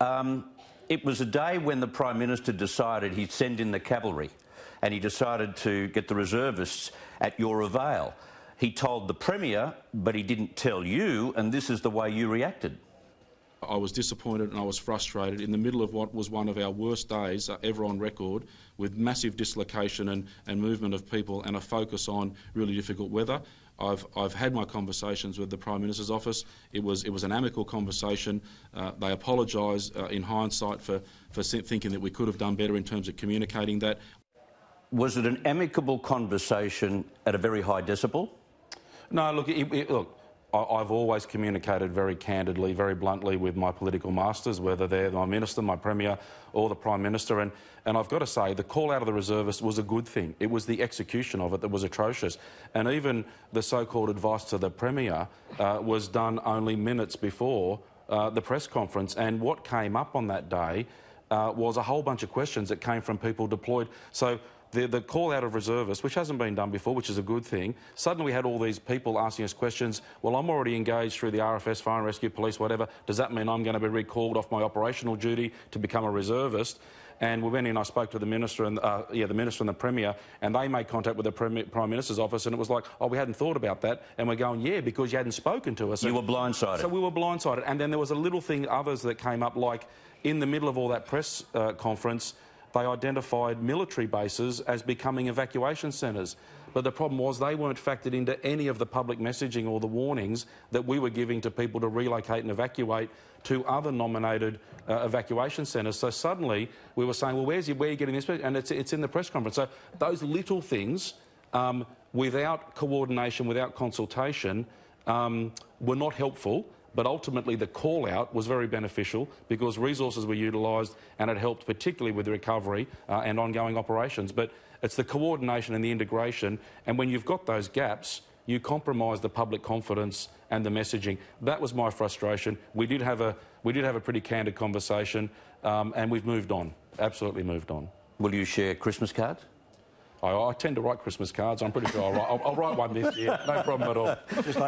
Um, it was a day when the Prime Minister decided he'd send in the cavalry and he decided to get the reservists at your avail. He told the Premier, but he didn't tell you, and this is the way you reacted. I was disappointed and I was frustrated in the middle of what was one of our worst days uh, ever on record with massive dislocation and, and movement of people and a focus on really difficult weather. I've, I've had my conversations with the Prime Minister's office. It was, it was an amicable conversation. Uh, they apologise uh, in hindsight for, for thinking that we could have done better in terms of communicating that. Was it an amicable conversation at a very high decibel? No, look, it, it, look I've always communicated very candidly, very bluntly with my political masters, whether they're my minister, my premier, or the prime minister. And, and I've got to say, the call out of the reservists was a good thing. It was the execution of it that was atrocious. And even the so called advice to the premier uh, was done only minutes before uh, the press conference. And what came up on that day uh, was a whole bunch of questions that came from people deployed. So the, the call out of reservists, which hasn't been done before, which is a good thing. Suddenly we had all these people asking us questions. Well, I'm already engaged through the RFS, Fire and Rescue, Police, whatever. Does that mean I'm going to be recalled off my operational duty to become a reservist? And we went in. I spoke to the minister and uh, yeah, the minister and the premier, and they made contact with the premier, prime minister's office, and it was like, oh, we hadn't thought about that. And we're going, yeah, because you hadn't spoken to us. You were blindsided. So we were blindsided. And then there was a little thing, others that came up, like in the middle of all that press uh, conference they identified military bases as becoming evacuation centres. But the problem was they weren't factored into any of the public messaging or the warnings that we were giving to people to relocate and evacuate to other nominated uh, evacuation centres. So suddenly we were saying, well, where's your, where are you getting this? And it's, it's in the press conference. So those little things, um, without coordination, without consultation, um, were not helpful. But ultimately, the call out was very beneficial because resources were utilised and it helped, particularly with the recovery uh, and ongoing operations. But it's the coordination and the integration. And when you've got those gaps, you compromise the public confidence and the messaging. That was my frustration. We did have a, we did have a pretty candid conversation, um, and we've moved on. Absolutely moved on. Will you share Christmas cards? I, I tend to write Christmas cards. I'm pretty sure I'll, I'll, I'll write one this year. No problem at all. Just like